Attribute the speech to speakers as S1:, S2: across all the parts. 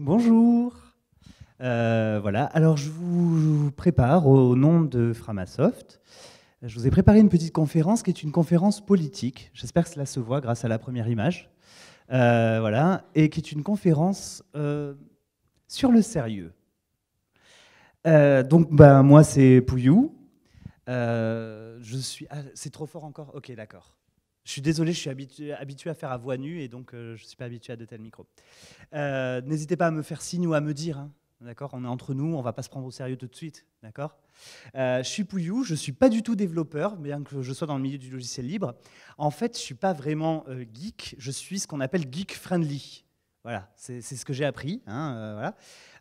S1: bonjour. Euh, voilà, alors je vous prépare au nom de Framasoft. Je vous ai préparé une petite conférence qui est une conférence politique. J'espère que cela se voit grâce à la première image. Euh, voilà, et qui est une conférence euh, sur le sérieux. donc, ben, moi, c'est Pouillou. je suis. Ah, c'est trop fort encore Ok, d'accord. Je suis désolé, je suis habitué, habitué, à faire à voix nue et donc euh, je ne suis pas habitué à de tels micros. Euh, n'hésitez pas à me faire signe ou à me dire. Hein, d'accord On est entre nous, on ne va pas se prendre au sérieux tout de suite. D'accord euh, Je suis Pouillou, je ne suis pas du tout développeur, bien que je sois dans le milieu du logiciel libre. En fait, je ne suis pas vraiment geek, je suis ce qu'on appelle geek friendly. Voilà, c'est ce que j'ai appris. Hein, euh,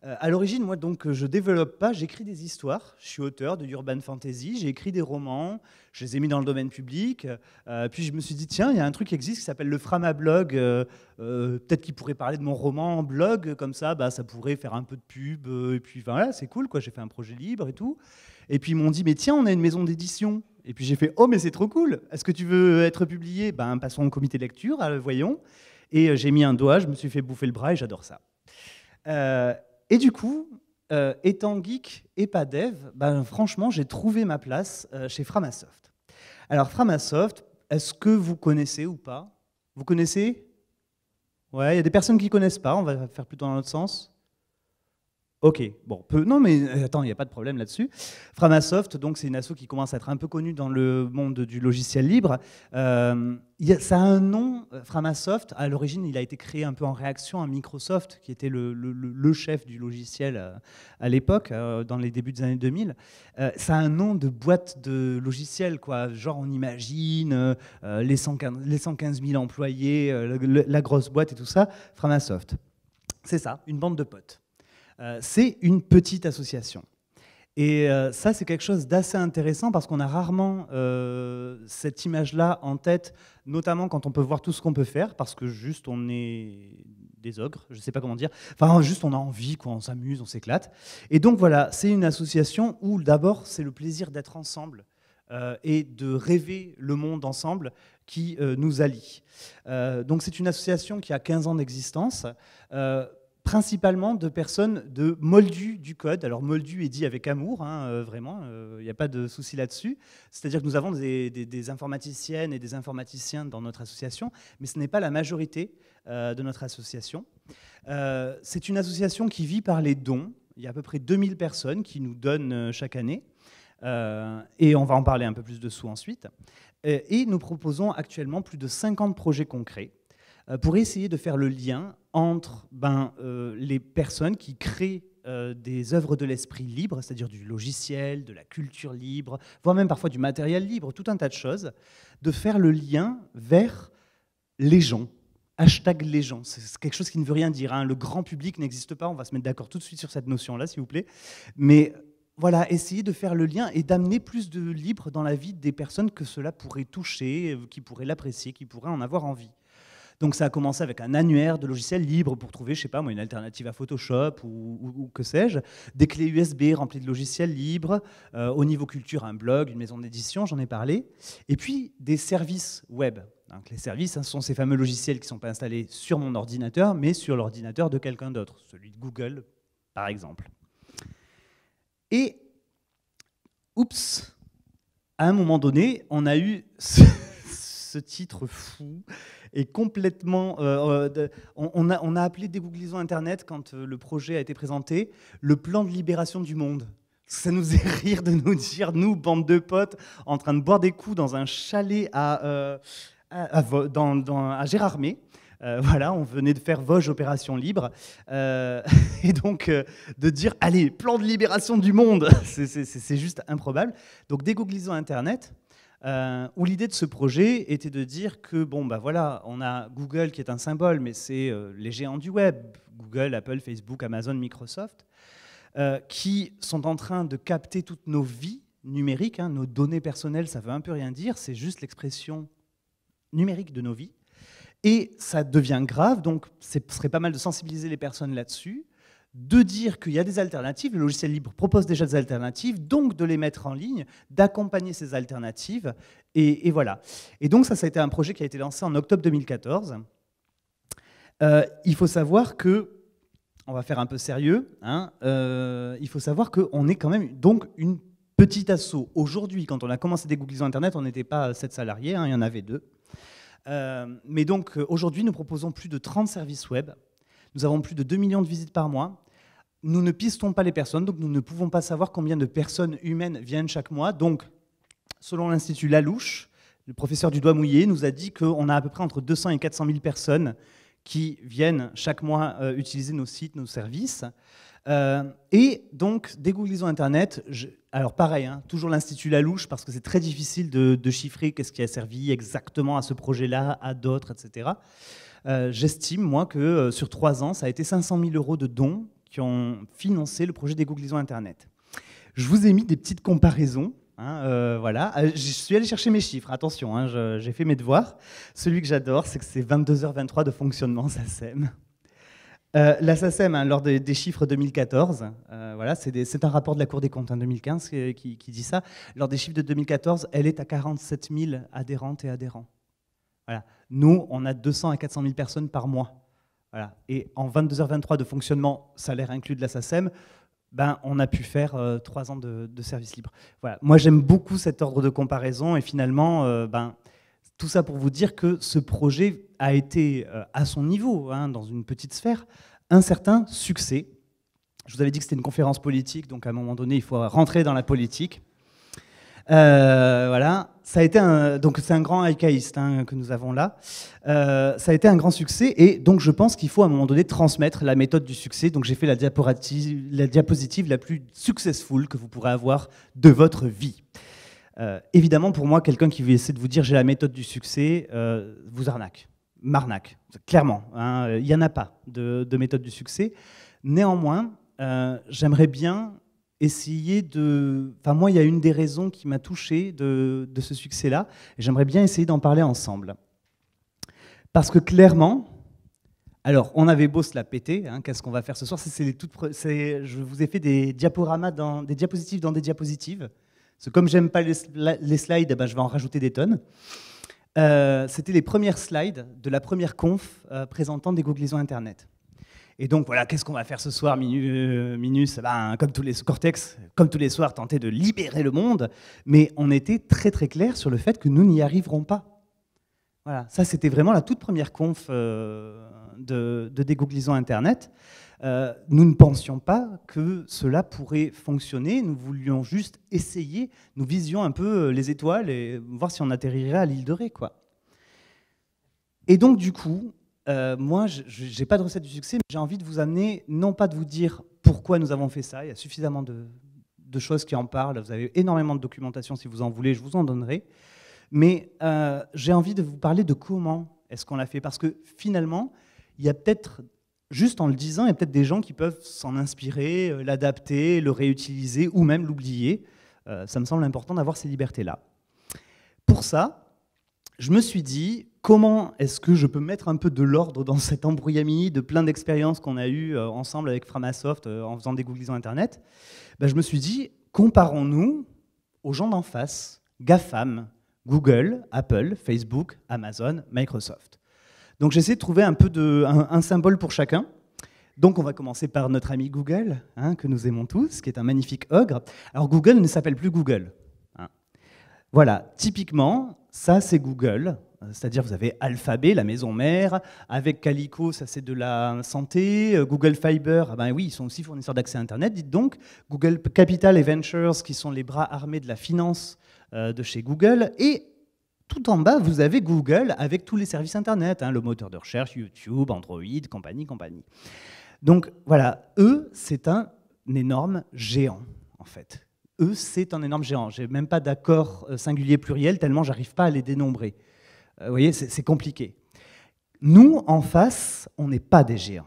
S1: euh, à l'origine, moi, donc, euh, je développe pas, j'écris des histoires. Je suis auteur de urban fantasy, j'ai écrit des romans, je les ai mis dans le domaine public. puis je me suis dit, tiens, il y a un truc qui existe qui s'appelle le Framablog. Peut-être qu'il pourrait parler de mon roman en blog, comme ça, bah, ça pourrait faire un peu de pub. et puis voilà, c'est cool, quoi. J'ai fait un projet libre et tout. Et puis ils m'ont dit, mais tiens, on a une maison d'édition. Et puis j'ai fait, oh, mais c'est trop cool. Est-ce que tu veux être publié Ben, passons au comité de lecture, voyons. Et euh, j'ai mis un doigt, je me suis fait bouffer le bras et j'adore ça. Euh, et du coup, euh, étant geek et pas dev, ben, franchement, j'ai trouvé ma place chez Framasoft. Alors, Framasoft, est-ce que vous connaissez ou pas Vous connaissez Ouais, il y a des personnes qui ne connaissent pas, on va faire plutôt dans l'autre sens. Ok, bon, peu. Non, mais euh, attends, il n'y a pas de problème là-dessus. Framasoft, donc, c'est une asso qui commence à être un peu connue dans le monde du logiciel libre. Euh, ça a un nom, euh, Framasoft. À l'origine, il a été créé un peu en réaction à Microsoft, qui était le, chef du logiciel à, l'époque, dans les débuts des années 2000. ça a un nom de boîte de logiciels, quoi. Genre, on imagine les 115, 000 employés, la grosse boîte et tout ça. Framasoft. C'est ça, une bande de potes. Euh, c'est une petite association. Et euh, ça, c'est quelque chose d'assez intéressant parce qu'on a rarement euh, cette image-là en tête, notamment quand on peut voir tout ce qu'on peut faire, parce que juste on est des ogres, je ne sais pas comment dire. Enfin, juste on a envie, quoi, on s'amuse, on s'éclate. Et donc voilà, c'est une association où d'abord c'est le plaisir d'être ensemble et de rêver le monde ensemble qui nous allie. donc c'est une association qui a 15 ans d'existence principalement de personnes de moldu du code. Alors moldu est dit avec amour, hein, euh, vraiment, il euh, n'y a pas de souci là-dessus. C'est-à-dire que nous avons des, informaticiennes et des informaticiens dans notre association, mais ce n'est pas la majorité euh, de notre association. c'est une association qui vit par les dons. Il y a à peu près 2000 personnes qui nous donnent chaque année. et on va en parler un peu plus dessous ensuite. Et nous proposons actuellement plus de 50 projets concrets euh, pour essayer de faire le lien entre ben, euh, les personnes qui créent euh, des œuvres de l'esprit libre, c'est-à-dire du logiciel, de la culture libre, voire même parfois du matériel libre, tout un tas de choses, de faire le lien vers les gens. Hashtag les gens, c'est quelque chose qui ne veut rien dire. Hein. Le grand public n'existe pas, on va se mettre d'accord tout de suite sur cette notion-là, s'il vous plaît. Mais voilà, essayer de faire le lien et d'amener plus de libre dans la vie des personnes que cela pourrait toucher, qui pourraient l'apprécier, qui pourraient en avoir envie. Donc ça a commencé avec un annuaire de logiciels libres pour trouver, je sais pas moi, une alternative à Photoshop ou, que sais-je, des clés USB remplies de logiciels libres, euh, au niveau culture un blog, une maison d'édition, j'en ai parlé, et puis des services web. Donc les services hein, ce sont ces fameux logiciels qui ne sont pas installés sur mon ordinateur, mais sur l'ordinateur de quelqu'un d'autre, celui de Google par exemple. Et, oups, à un moment donné, on a eu ce titre fou est complètement. Euh, euh, on, a, on, a, appelé dégooglisons Internet quand euh, le projet a été présenté le plan de libération du monde. Ça nous est rire de nous dire, nous, bande de potes, en train de boire des coups dans un chalet à, à, dans, Gérardmer. voilà, on venait de faire Vosges Opération Libre. et donc, de dire, allez, plan de libération du monde, c'est juste improbable. Donc, dégooglisons Internet, euh, où l'idée de ce projet était de dire que, bon, bah voilà, on a Google qui est un symbole, mais c'est euh, les géants du web, Google, Apple, Facebook, Amazon, Microsoft, euh, qui sont en train de capter toutes nos vies numériques, hein, nos données personnelles, ça veut un peu rien dire, c'est juste l'expression numérique de nos vies. Et ça devient grave, donc ce serait pas mal de sensibiliser les personnes là-dessus de dire qu'il y a des alternatives, le logiciel libre propose déjà des alternatives, donc de les mettre en ligne, d'accompagner ces alternatives, et, voilà. Et donc ça, ça a été un projet qui a été lancé en octobre 2014. Euh, il faut savoir que, on va faire un peu sérieux, hein, euh, il faut savoir qu'on est quand même donc une petite asso. Aujourd'hui, quand on a commencé des sur Internet, on n'était pas sept salariés, hein, il y en avait deux. Euh, mais donc aujourd'hui, nous proposons plus de 30 services web. Nous avons plus de 2 millions de visites par mois nous ne pistons pas les personnes, donc nous ne pouvons pas savoir combien de personnes humaines viennent chaque mois. Donc, selon l'Institut Lalouche, le professeur du doigt mouillé nous a dit qu'on a à peu près entre 200 et 400 000 personnes qui viennent chaque mois euh, utiliser nos sites, nos services. Euh, et donc, dégooglisons Internet. alors, pareil, hein, toujours l'Institut Lalouche, parce que c'est très difficile de, chiffrer qu'est-ce qui a servi exactement à ce projet-là, à d'autres, etc. Euh, j'estime, moi, que sur trois ans, ça a été 500 000 euros de dons qui ont financé le projet des Googlisons Internet. Je vous ai mis des petites comparaisons. Hein, euh, voilà, euh, je suis allé chercher mes chiffres. Attention, hein, j'ai fait mes devoirs. Celui que j'adore, c'est que c'est 22h23 de fonctionnement SACEM. Euh, la SACEM, hein, lors des, chiffres 2014, euh, voilà, c'est un rapport de la Cour des comptes en 2015 qui, qui, dit ça. Lors des chiffres de 2014, elle est à 47 000 adhérentes et adhérents. Voilà. Nous, on a 200 à 400 000 personnes par mois. Et en 22h23 de fonctionnement, salaire inclus de la SACEM, ben, on a pu faire 3 euh, trois ans de, service libre. Voilà. Moi, j'aime beaucoup cet ordre de comparaison et finalement, euh, ben, tout ça pour vous dire que ce projet a été, euh, à son niveau, hein, dans une petite sphère, un certain succès. Je vous avais dit que c'était une conférence politique, donc à un moment donné, il faut rentrer dans la politique. Euh, voilà. Ça a été un, donc c'est un grand haïkaïste hein, que nous avons là. Euh, ça a été un grand succès et donc je pense qu'il faut à un moment donné transmettre la méthode du succès. Donc j'ai fait la diapositive, la diapositive la plus successful que vous pourrez avoir de votre vie. Euh, évidemment, pour moi, quelqu'un qui veut essayer de vous dire j'ai la méthode du succès, vous arnaque, m'arnaque, clairement. Hein. Il y n'y en a pas de, méthode du succès. Néanmoins, j'aimerais bien essayer de... Enfin, moi, il y a une des raisons qui m'a touché de, ce succès-là, et j'aimerais bien essayer d'en parler ensemble. Parce que clairement, alors, on avait beau se la péter, hein, qu'est-ce qu'on va faire ce soir c'est, les toutes, Je vous ai fait des diaporamas, dans, des diapositives dans des diapositives. Parce comme j'aime pas les, slides, eh ben je vais en rajouter des tonnes. Euh, c'était les premières slides de la première conf euh, présentant des googlisons Internet. Et donc voilà, qu'est-ce qu'on va faire ce soir, euh, Minus eh ben, Comme tous les cortex, comme tous les soirs, tenter de libérer le monde. Mais on était très très clair sur le fait que nous n'y arriverons pas. Voilà, ça c'était vraiment la toute première conf euh, de, de Internet. Euh, nous ne pensions pas que cela pourrait fonctionner, nous voulions juste essayer, nous visions un peu les étoiles et voir si on atterrirait à l'île de Ré. Quoi. Et donc du coup, euh, moi, je n'ai pas de recette du succès, mais j'ai envie de vous amener, non pas de vous dire pourquoi nous avons fait ça, il y a suffisamment de, choses qui en parlent, vous avez énormément de documentation si vous en voulez, je vous en donnerai, mais euh, j'ai envie de vous parler de comment est-ce qu'on l'a fait, parce que finalement, il y a peut-être, juste en le disant, il y a peut-être des gens qui peuvent s'en inspirer, euh, l'adapter, le réutiliser ou même l'oublier. ça me semble important d'avoir ces libertés-là. Pour ça, je me suis dit, comment est-ce que je peux mettre un peu de l'ordre dans cette embrouillamini de plein d'expériences qu'on a eues euh, ensemble avec Framasoft euh, en faisant des googlisons Internet ben, Je me suis dit, comparons-nous aux gens d'en face, GAFAM, Google, Apple, Facebook, Amazon, Microsoft. Donc j'essaie de trouver un peu de, symbole pour chacun. Donc on va commencer par notre ami Google, hein, que nous aimons tous, qui est un magnifique ogre. Alors Google ne s'appelle plus Google. Voilà, typiquement, ça c'est Google. C'est-à-dire, vous avez Alphabet, la maison mère, avec Calico, ça c'est de la santé, euh, Google Fiber, ah ben oui, ils sont aussi fournisseurs d'accès Internet, dites donc, Google Capital et Ventures, qui sont les bras armés de la finance euh, de chez Google, et tout en bas, vous avez Google avec tous les services Internet, hein, le moteur de recherche, YouTube, Android, compagnie, compagnie. Donc voilà, eux, c'est un énorme géant, en fait eux, c'est un énorme géant. Je n'ai même pas d'accord euh, singulier pluriel, tellement j'arrive pas à les dénombrer. Euh, vous voyez, c'est compliqué. Nous, en face, on n'est pas des géants.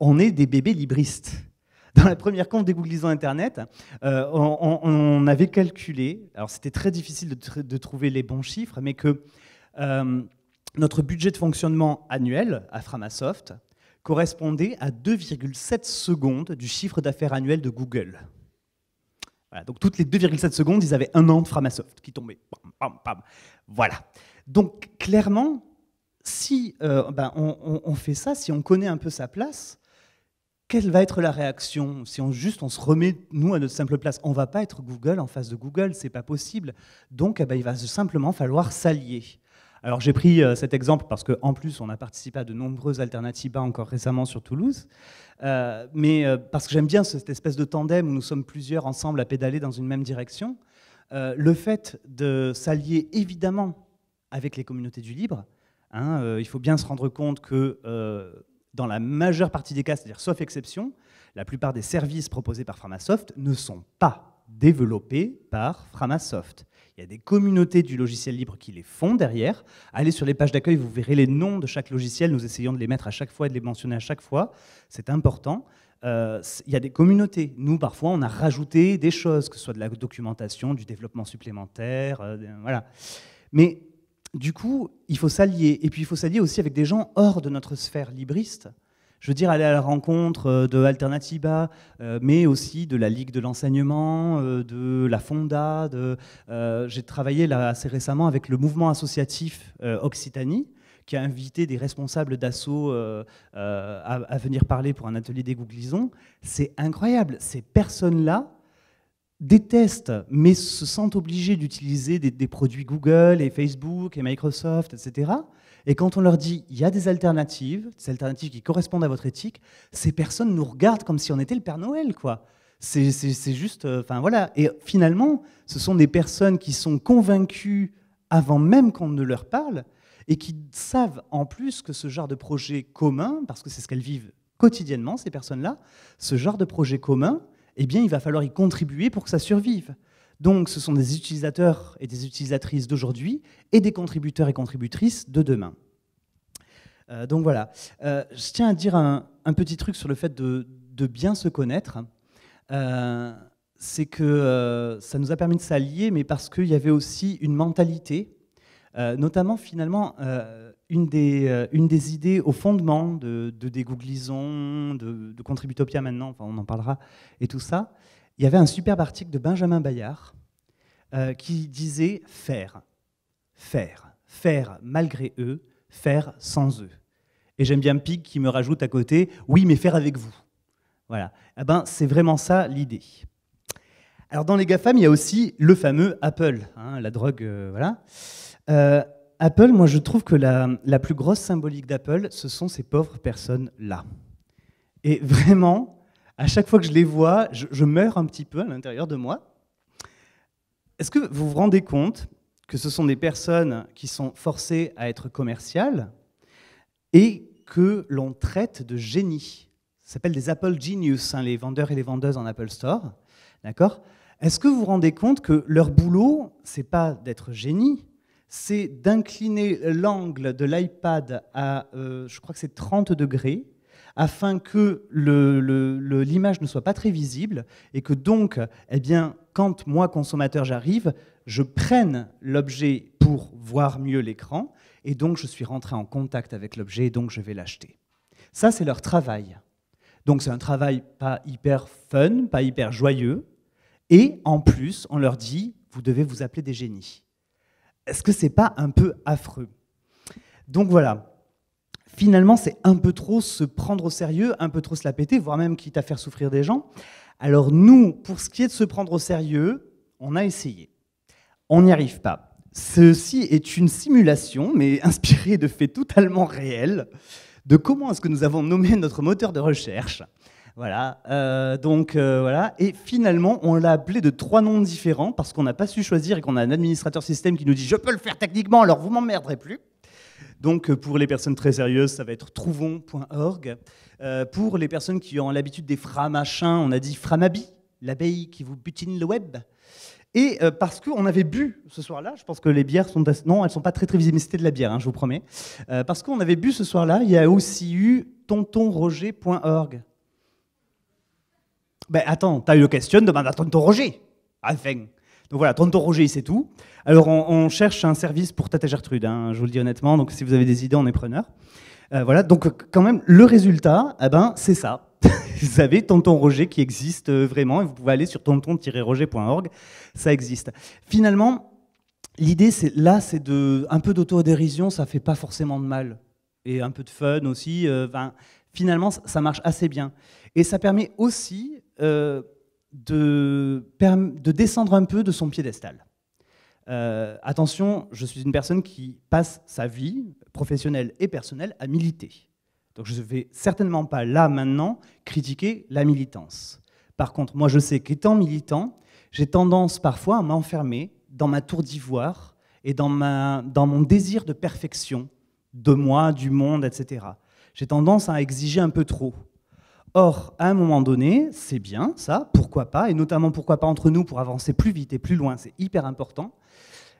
S1: On est des bébés libristes. Dans la première compte des Googlisons Internet, euh, on, avait calculé, alors c'était très difficile de, trouver les bons chiffres, mais que notre budget de fonctionnement annuel à Framasoft correspondait à 2,7 secondes du chiffre d'affaires annuel de Google donc toutes les 2,7 secondes, ils avaient un an de Framasoft qui tombait. Voilà. Donc clairement, si euh, ben, on, fait ça, si on connaît un peu sa place, quelle va être la réaction Si on juste on se remet nous à notre simple place, on va pas être Google en face de Google, c'est pas possible. Donc eh ben, il va simplement falloir s'allier. Alors j'ai pris euh, cet exemple parce qu'en plus on a participé à de nombreuses alternatives encore récemment sur Toulouse, euh, mais euh, parce que j'aime bien cette espèce de tandem où nous sommes plusieurs ensemble à pédaler dans une même direction. le fait de s'allier évidemment avec les communautés du libre, hein, il faut bien se rendre compte que dans la majeure partie des cas, c'est-à-dire sauf exception, la plupart des services proposés par Framasoft ne sont pas développés par Framasoft. Il y a des communautés du logiciel libre qui les font derrière. Allez sur les pages d'accueil, vous verrez les noms de chaque logiciel. Nous essayons de les mettre à chaque fois et de les mentionner à chaque fois. C'est important. Euh, il y a des communautés. Nous, parfois, on a rajouté des choses, que ce soit de la documentation, du développement supplémentaire, euh, voilà. Mais du coup, il faut s'allier. Et puis, il faut s'allier aussi avec des gens hors de notre sphère libriste je veux dire, aller à la rencontre euh, de euh, mais aussi de la Ligue de l'enseignement, euh, de la Fonda. j'ai travaillé là assez récemment avec le mouvement associatif Occitanie qui a invité des responsables d'assaut à, venir parler pour un atelier des googlisons. C'est incroyable. Ces personnes-là détestent, mais se sentent obligées d'utiliser des, des, produits Google et Facebook et Microsoft, etc. Et quand on leur dit il y a des alternatives, des alternatives qui correspondent à votre éthique, ces personnes nous regardent comme si on était le Père Noël, quoi. C'est juste, euh, enfin voilà. Et finalement, ce sont des personnes qui sont convaincues avant même qu'on ne leur parle et qui savent en plus que ce genre de projet commun, parce que c'est ce qu'elles vivent quotidiennement, ces personnes-là, ce genre de projet commun, eh bien, il va falloir y contribuer pour que ça survive. Donc ce sont des utilisateurs et des utilisatrices d'aujourd'hui et des contributeurs et contributrices de demain. Euh, donc voilà, euh, je tiens à dire un, petit truc sur le fait de, bien se connaître. Euh, c'est que ça nous a permis de s'allier, mais parce qu'il y avait aussi une mentalité, notamment finalement une des, idées au fondement de, de des de, de Contributopia maintenant, on en parlera, et tout ça, il y avait un superbe article de Benjamin Bayard euh, qui disait faire, faire, faire malgré eux, faire sans eux. Et j'aime bien Pig qui me rajoute à côté, oui, mais faire avec vous. Voilà. Eh ben, c'est vraiment ça l'idée. Alors dans les GAFAM, il y a aussi le fameux Apple, hein, la drogue, euh, voilà. Euh, Apple, moi je trouve que la plus grosse symbolique d'Apple, ce sont ces pauvres personnes-là. Et vraiment, à chaque fois que je les vois, je, meurs un petit peu à l'intérieur de moi. Est-ce que vous vous rendez compte que ce sont des personnes qui sont forcées à être commerciales et que l'on traite de génie Ça s'appelle des Apple Genius, hein, les vendeurs et les vendeuses en Apple Store. D'accord Est-ce que vous vous rendez compte que leur boulot, c'est pas d'être génie, c'est d'incliner l'angle de l'iPad à, euh, je crois que c'est 30 degrés, afin que l'image ne soit pas très visible et que donc, eh bien, quand moi, consommateur, j'arrive, je prenne l'objet pour voir mieux l'écran et donc je suis rentré en contact avec l'objet et donc je vais l'acheter. Ça, c'est leur travail. Donc c'est un travail pas hyper fun, pas hyper joyeux. Et en plus, on leur dit, vous devez vous appeler des génies. Est-ce que c'est pas un peu affreux Donc voilà, finalement, c'est un peu trop se prendre au sérieux, un peu trop se la péter, voire même quitte à faire souffrir des gens. Alors nous, pour ce qui est de se prendre au sérieux, on a essayé. On n'y arrive pas. Ceci est une simulation, mais inspirée de faits totalement réels, de comment est-ce que nous avons nommé notre moteur de recherche. Voilà, euh, donc euh, voilà. Et finalement, on l'a appelé de trois noms différents parce qu'on n'a pas su choisir et qu'on a un administrateur système qui nous dit je peux le faire techniquement, alors vous m'emmerderez plus. Donc euh, pour les personnes très sérieuses, ça va être trouvons.org. Euh, pour les personnes qui ont l'habitude des framachins, on a dit framabi, l'abeille qui vous butine le web. Et euh, parce qu'on avait bu ce soir-là, je pense que les bières sont... Non, elles sont pas très très visibles, mais c'était de la bière, hein, je vous promets. parce qu'on avait bu ce soir-là, il y a aussi eu tontonroger.org. Ben attends, t'as eu le question, demande à tonton Roger, voilà, Tonton Roger, c'est tout. Alors on, cherche un service pour Tata Gertrude, hein, je vous le dis honnêtement, donc si vous avez des idées, on est preneur. Euh, voilà, donc quand même, le résultat, eh ben, c'est ça. vous avez Tonton Roger qui existe euh, vraiment, et vous pouvez aller sur tonton-roger.org, ça existe. Finalement, l'idée, c'est là, c'est de un peu d'autodérision, ça fait pas forcément de mal, et un peu de fun aussi. Euh, finalement, ça marche assez bien, et ça permet aussi de, descendre un peu de son piédestal. Euh, attention, je suis une personne qui passe sa vie professionnelle et personnelle à militer. Donc je ne vais certainement pas là maintenant critiquer la militance. Par contre, moi je sais qu'étant militant, j'ai tendance parfois à m'enfermer dans ma tour d'ivoire et dans, ma, dans mon désir de perfection de moi, du monde, etc. J'ai tendance à exiger un peu trop. Or, à un moment donné, c'est bien ça, pourquoi pas, et notamment pourquoi pas entre nous pour avancer plus vite et plus loin, c'est hyper important.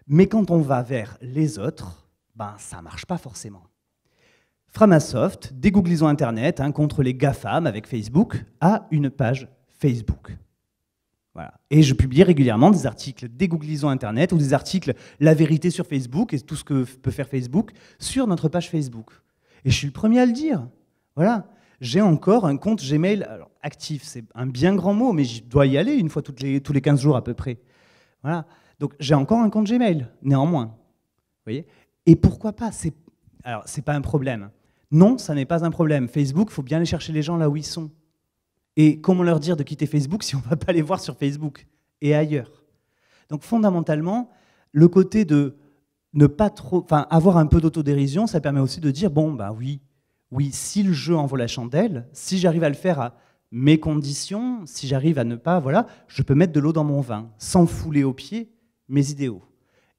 S1: Mais quand on va vers les autres, ben, ça marche pas forcément. Framasoft, dégooglisons Internet hein, contre les GAFAM avec Facebook, a une page Facebook. Voilà. Et je publie régulièrement des articles dégooglisons Internet ou des articles La vérité sur Facebook et tout ce que peut faire Facebook sur notre page Facebook. Et je suis le premier à le dire. Voilà j'ai encore un compte Gmail alors, actif. C'est un bien grand mot, mais je dois y aller une fois toutes les, tous les 15 jours à peu près. Voilà. Donc j'ai encore un compte Gmail, néanmoins. voyez Et pourquoi pas c'est... Alors, c'est pas un problème. Non, ça n'est pas un problème. Facebook, il faut bien aller chercher les gens là où ils sont. Et comment leur dire de quitter Facebook si on ne va pas les voir sur Facebook et ailleurs Donc fondamentalement, le côté de ne pas trop, enfin avoir un peu d'autodérision, ça permet aussi de dire bon bah oui, oui, si le jeu en vaut la chandelle, si j'arrive à le faire à mes conditions, si j'arrive à ne pas, voilà, je peux mettre de l'eau dans mon vin, sans fouler aux pieds mes idéaux.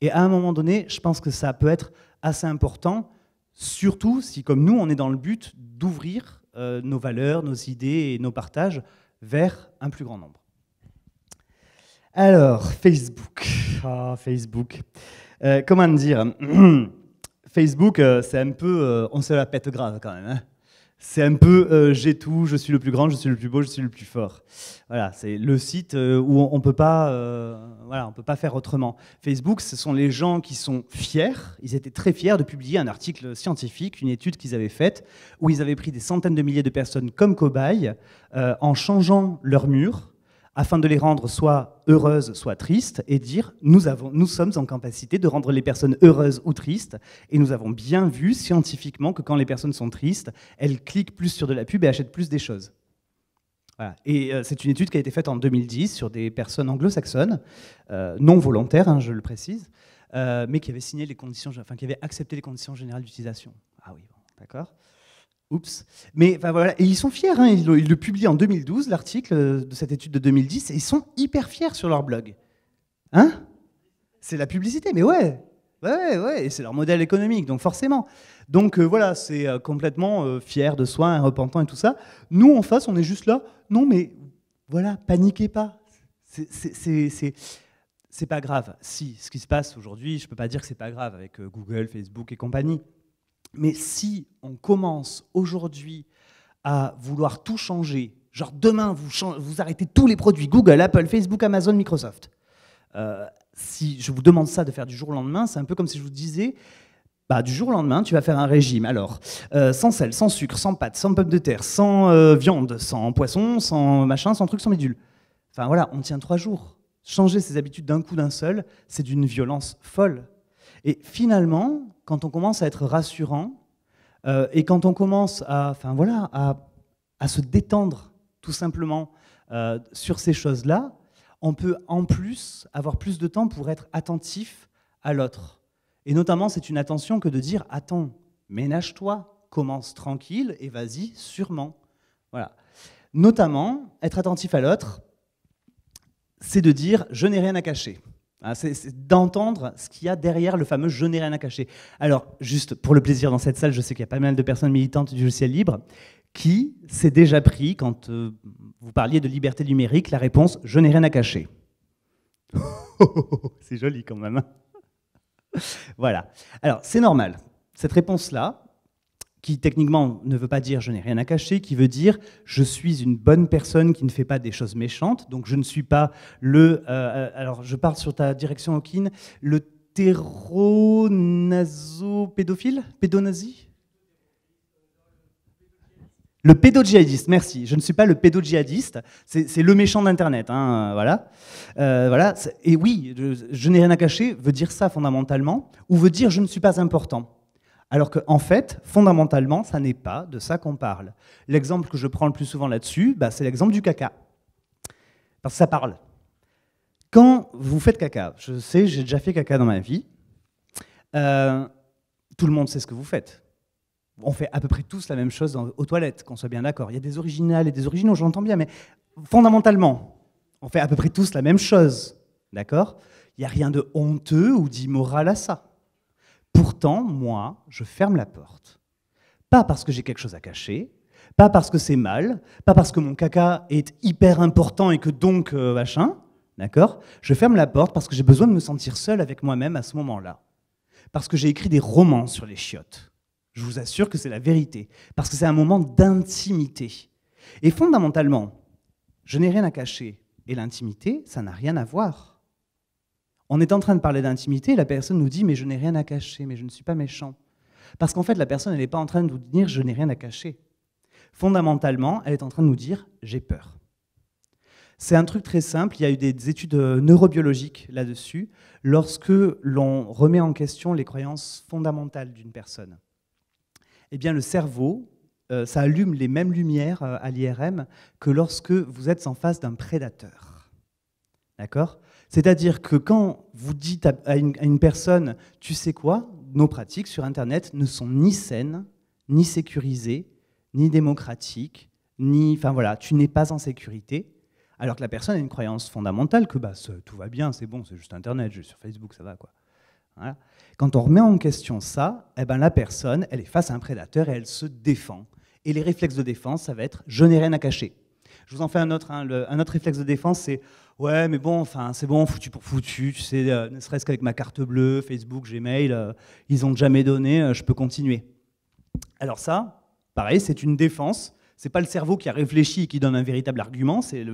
S1: Et à un moment donné, je pense que ça peut être assez important, surtout si, comme nous, on est dans le but d'ouvrir euh, nos valeurs, nos idées et nos partages vers un plus grand nombre. Alors, Facebook. Ah, Facebook. Euh, comment dire Facebook, euh, c'est un peu, euh, on se la pète grave quand même. Hein. c'est un peu euh, j'ai tout, je suis le plus grand, je suis le plus beau, je suis le plus fort. Voilà, c'est le site où on ne peut pas, voilà, peut pas faire autrement. Facebook, ce sont les gens qui sont fiers. Ils étaient très fiers de publier un article scientifique, une étude qu'ils avaient faite, où ils avaient pris des centaines de milliers de personnes comme cobayes en changeant leur mur afin de les rendre soit heureuses, soit tristes, et dire nous, sommes en capacité de rendre les personnes heureuses ou tristes. Et nous avons bien vu scientifiquement que quand les personnes sont tristes, elles cliquent plus sur de la pub et achètent plus des choses. Et euh, c'est une étude qui a été faite en 2010 sur des personnes anglo-saxonnes, euh, non volontaires, hein, je le précise, euh, mais qui avaient signé les conditions, enfin qui avaient accepté les conditions générales d'utilisation. Ah oui, d'accord. Oups. Mais enfin, voilà, et ils sont fiers. Hein. Ils, le publient en 2012, l'article euh, de cette étude de 2010, et ils sont hyper fiers sur leur blog. Hein C'est la publicité, mais ouais, ouais, ouais, et c'est leur modèle économique, donc forcément. Donc euh, voilà, c'est euh, complètement fier de soi, repentants hein, repentant et tout ça. Nous, en face, on est juste là. Non, mais voilà, paniquez pas. C'est pas grave. Si, ce qui se passe aujourd'hui, je peux pas dire que c'est pas grave avec Google, Facebook et compagnie. Mais si on commence aujourd'hui à vouloir tout changer, genre demain vous, vous arrêtez tous les produits Google, Apple, Facebook, Amazon, Microsoft, euh, si je vous demande ça de faire du jour au lendemain, c'est un peu comme si je vous disais, bah, du jour au lendemain, tu vas faire un régime. Alors, euh, sans sel, sans sucre, sans pâte, sans pommes de terre, sans euh, viande, sans poisson, sans machin, sans truc, sans médule. Enfin voilà, on tient trois jours. Changer ses habitudes d'un coup d'un seul, c'est d'une violence folle. Et finalement, quand on commence à être rassurant euh, et quand on commence à, enfin voilà, à, se détendre tout simplement euh, sur ces choses-là, on peut en plus avoir plus de temps pour être attentif à l'autre. Et notamment, c'est une attention que de dire attends, ménage-toi, commence tranquille et vas-y sûrement. Voilà. Notamment, être attentif à l'autre, c'est de dire je n'ai rien à cacher. Hein, c'est d'entendre ce qu'il y a derrière le fameux je n'ai rien à cacher. Alors, juste pour le plaisir, dans cette salle, je sais qu'il y a pas mal de personnes militantes du logiciel libre qui s'est déjà pris, quand euh, vous parliez de liberté numérique, la réponse je n'ai rien à cacher. c'est joli quand même. Hein. voilà. Alors, c'est normal. Cette réponse-là, qui techniquement ne veut pas dire je n'ai rien à cacher, qui veut dire je suis une bonne personne qui ne fait pas des choses méchantes, donc je ne suis pas le... Euh, euh, alors je parle sur ta direction Hawking, le terronazo-pédophile Pédonazi le pédodjihadiste, merci. Je ne suis pas le pédodjihadiste, c'est le méchant d'Internet, hein, voilà. Euh, voilà. Et oui, je n'ai rien à cacher veut dire ça fondamentalement, ou veut dire je ne suis pas important. Alors qu'en fait, fondamentalement, ça n'est pas de ça qu'on parle. L'exemple que je prends le plus souvent là-dessus, bah, c'est l'exemple du caca. Parce que ça parle. Quand vous faites caca, je sais, j'ai déjà fait caca dans ma vie, euh, tout le monde sait ce que vous faites. On fait à peu près tous la même chose dans, aux toilettes, qu'on soit bien d'accord. Il y a des originales et des originaux, j'entends bien, mais fondamentalement, on fait à peu près tous la même chose. D'accord Il n'y a rien de honteux ou d'immoral à ça pourtant, moi, je ferme la porte. Pas parce que j'ai quelque chose à cacher, pas parce que c'est mal, pas parce que mon caca est hyper important et que donc, euh, machin, d'accord Je ferme la porte parce que j'ai besoin de me sentir seul avec moi-même à ce moment-là. Parce que j'ai écrit des romans sur les chiottes. Je vous assure que c'est la vérité. Parce que c'est un moment d'intimité. Et fondamentalement, je n'ai rien à cacher. Et l'intimité, ça n'a rien à voir on est en train de parler d'intimité, la personne nous dit mais je n'ai rien à cacher, mais je ne suis pas méchant. Parce qu'en fait, la personne, n'est pas en train de vous dire je n'ai rien à cacher. Fondamentalement, elle est en train de nous dire j'ai peur. C'est un truc très simple, il y a eu des études euh, neurobiologiques là-dessus, lorsque l'on remet en question les croyances fondamentales d'une personne. Eh bien, le cerveau, euh, ça allume les mêmes lumières euh, à l'IRM que lorsque vous êtes en face d'un prédateur. D'accord c'est-à-dire que quand vous dites à une, personne, tu sais quoi, nos pratiques sur Internet ne sont ni saines, ni sécurisées, ni démocratiques, ni, enfin voilà, tu n'es pas en sécurité. Alors que la personne a une croyance fondamentale que bah, tout va bien, c'est bon, c'est juste Internet, je sur Facebook, ça va quoi. Quand on remet en question ça, eh ben, la personne, elle est face à un prédateur et elle se défend. Et les réflexes de défense, ça va être je n'ai rien à cacher. Je vous en fais un autre. Hein, un autre réflexe de défense, c'est ouais, mais bon, enfin, c'est bon, foutu pour foutu, tu sais, euh, ne serait-ce qu'avec ma carte bleue, Facebook, Gmail, euh, ils ont jamais donné, euh, je peux continuer. Alors ça, pareil, c'est une défense. C'est pas le cerveau qui a réfléchi et qui donne un véritable argument, c'est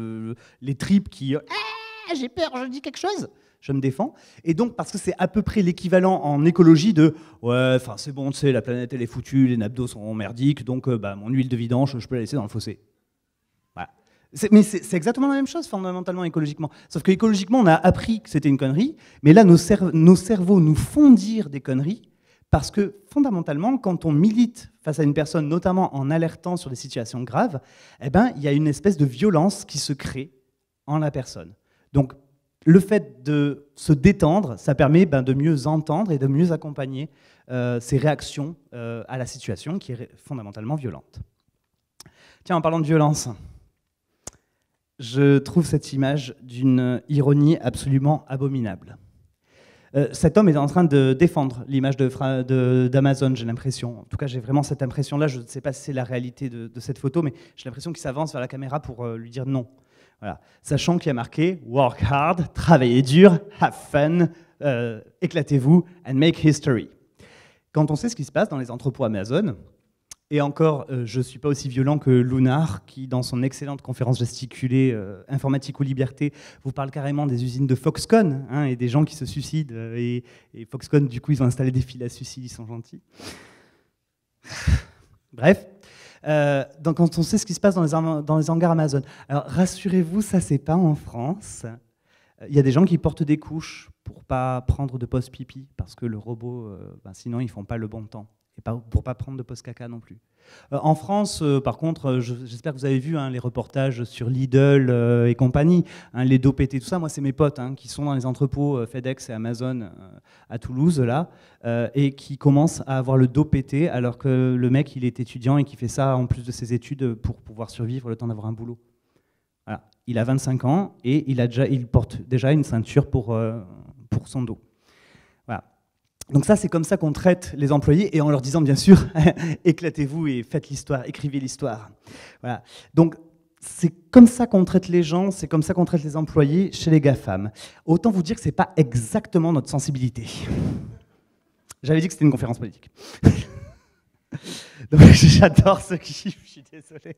S1: les tripes qui ah, j'ai peur, je dis quelque chose, je me défends. Et donc parce que c'est à peu près l'équivalent en écologie de ouais, enfin c'est bon, tu sais, la planète elle est foutue, les nappes d'eau sont merdiques, donc bah, mon huile de vidange, je peux la laisser dans le fossé. Mais c'est exactement la même chose fondamentalement écologiquement. Sauf que écologiquement, on a appris que c'était une connerie, mais là, nos, cerveaux nous font dire des conneries, parce que fondamentalement, quand on milite face à une personne, notamment en alertant sur des situations graves, eh ben, il y a une espèce de violence qui se crée en la personne. Donc, le fait de se détendre, ça permet ben, de mieux entendre et de mieux accompagner euh, ses réactions euh, à la situation qui est fondamentalement violente. Tiens, en parlant de violence, je trouve cette image d'une ironie absolument abominable. Euh, cet homme est en train de défendre l'image d'Amazon, j'ai l'impression. En tout cas, j'ai vraiment cette impression-là. Je ne sais pas si c'est la réalité de, cette photo, mais j'ai l'impression qu'il s'avance vers la caméra pour euh, lui dire non. Voilà. Sachant qu'il a marqué Work hard, travaillez dur, have fun, euh, éclatez-vous, and make history. Quand on sait ce qui se passe dans les entrepôts Amazon, et encore, euh, je ne suis pas aussi violent que Lunar, qui, dans son excellente conférence gesticulée euh, Informatique ou Liberté, vous parle carrément des usines de Foxconn hein, et des gens qui se suicident. Euh, et, Foxconn, du coup, ils ont installé des fils à suicide, ils sont gentils. Bref. donc, quand on sait ce qui se passe dans les, dans les hangars Amazon, alors rassurez-vous, ça, c'est pas en France. Il y a des gens qui portent des couches pour pas prendre de post pipi parce que le robot, bah, sinon, ils font pas le bon temps. Pour ne pour pas prendre de post caca non plus. Euh, en France, euh, par contre, euh, j'espère que vous avez vu hein, les reportages sur Lidl et compagnie, hein, les dos pétés, tout ça. Moi, c'est mes potes hein, qui sont dans les entrepôts FedEx et Amazon à Toulouse, là, et qui commencent à avoir le dos pété alors que le mec, il est étudiant et qui fait ça en plus de ses études pour pouvoir survivre le temps d'avoir un boulot. Il a 25 ans et il, a déjà, porte déjà une ceinture pour son dos. Donc ça, c'est comme ça qu'on traite les employés et en leur disant bien sûr, éclatez-vous et faites l'histoire, écrivez l'histoire. Voilà. Donc c'est comme ça qu'on traite les gens, c'est comme ça qu'on traite les employés chez les GAFAM. Autant vous dire que ce n'est pas exactement notre sensibilité. J'avais dit que c'était une conférence politique. Donc j'adore ce qui... Je suis désolé.